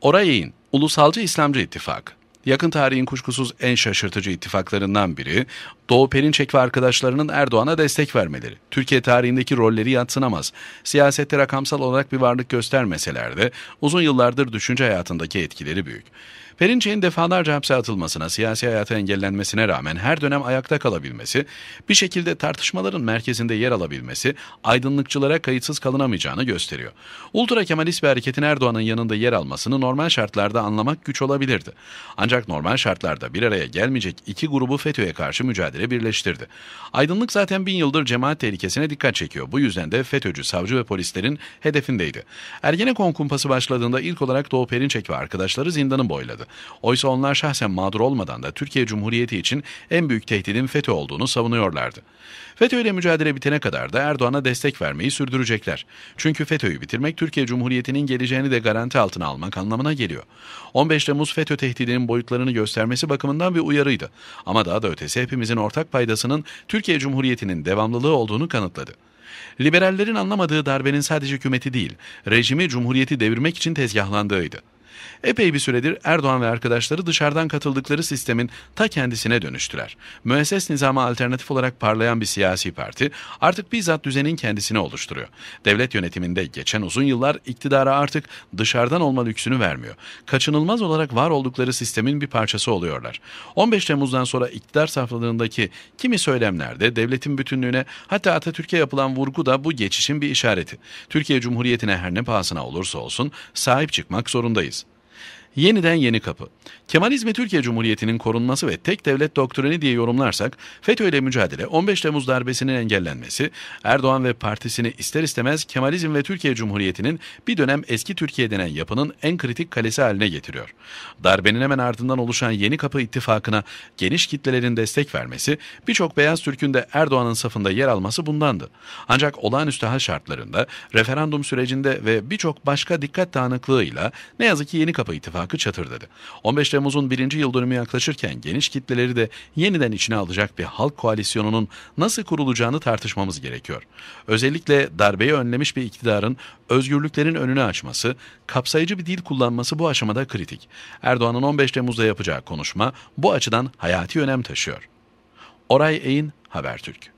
Oraya in. Ulusalcı İslamcı İttifak yakın tarihin kuşkusuz en şaşırtıcı ittifaklarından biri Doğu Perinçek ve arkadaşlarının Erdoğan'a destek vermeleri. Türkiye tarihindeki rolleri yatsınamaz. Siyasette rakamsal olarak bir varlık göstermeseler de uzun yıllardır düşünce hayatındaki etkileri büyük. Perinçek'in defalarca hapse atılmasına, siyasi hayata engellenmesine rağmen her dönem ayakta kalabilmesi, bir şekilde tartışmaların merkezinde yer alabilmesi, aydınlıkçılara kayıtsız kalınamayacağını gösteriyor. Ultra Kemalist bir hareketin Erdoğan'ın yanında yer almasını normal şartlarda anlamak güç olabilirdi. Ancak ancak normal şartlarda bir araya gelmeyecek iki grubu FETÖ'ye karşı mücadele birleştirdi. Aydınlık zaten bin yıldır cemaat tehlikesine dikkat çekiyor. Bu yüzden de FETÖ'cü, savcı ve polislerin hedefindeydi. Ergenekon kumpası başladığında ilk olarak Doğu Perinçek ve arkadaşları zindanı boyladı. Oysa onlar şahsen mağdur olmadan da Türkiye Cumhuriyeti için en büyük tehdidin FETÖ olduğunu savunuyorlardı. FETÖ ile mücadele bitene kadar da Erdoğan'a destek vermeyi sürdürecekler. Çünkü FETÖ'yü bitirmek Türkiye Cumhuriyeti'nin geleceğini de garanti altına almak anlamına geliyor. 15 Temmuz FETÖ tehdidinin boyut farklılıklarını göstermesi bakımından bir uyarıydı. Ama daha da ötesi hepimizin ortak paydasının Türkiye Cumhuriyeti'nin devamlılığı olduğunu kanıtladı. Liberallerin anlamadığı darbenin sadece hükümeti değil, rejimi cumhuriyeti devirmek için tezgahlandığıydı. Epey bir süredir Erdoğan ve arkadaşları dışarıdan katıldıkları sistemin ta kendisine dönüştüler. Müesses nizama alternatif olarak parlayan bir siyasi parti artık bizzat düzenin kendisini oluşturuyor. Devlet yönetiminde geçen uzun yıllar iktidara artık dışarıdan olma lüksünü vermiyor. Kaçınılmaz olarak var oldukları sistemin bir parçası oluyorlar. 15 Temmuz'dan sonra iktidar safhalarındaki kimi söylemlerde devletin bütünlüğüne hatta Atatürk'e yapılan vurgu da bu geçişin bir işareti. Türkiye Cumhuriyeti'ne her ne pahasına olursa olsun sahip çıkmak zorundayız. Yeniden Yeni Kapı. Kemalizmi Türkiye Cumhuriyeti'nin korunması ve tek devlet doktrini diye yorumlarsak FETÖ ile mücadele, 15 Temmuz darbesinin engellenmesi, Erdoğan ve partisini ister istemez Kemalizm ve Türkiye Cumhuriyeti'nin bir dönem eski Türkiye denen yapının en kritik kalesi haline getiriyor. Darbenin hemen ardından oluşan Yeni Kapı ittifakına geniş kitlelerin destek vermesi, birçok beyaz Türk'ün de Erdoğan'ın safında yer alması bundandı. Ancak olağanüstü hal şartlarında, referandum sürecinde ve birçok başka dikkat dağınıklığıyla ne yazık ki Yeni Kapı ittifakı Tankı çatırdadı. 15 Temmuz'un birinci yıl dönümü yaklaşırken geniş kitleleri de yeniden içine alacak bir halk koalisyonunun nasıl kurulacağını tartışmamız gerekiyor. Özellikle darbeyi önlemiş bir iktidarın özgürlüklerin önünü açması, kapsayıcı bir dil kullanması bu aşamada kritik. Erdoğan'ın 15 Temmuz'da yapacağı konuşma bu açıdan hayati önem taşıyor. Oray Eğin, Habertürk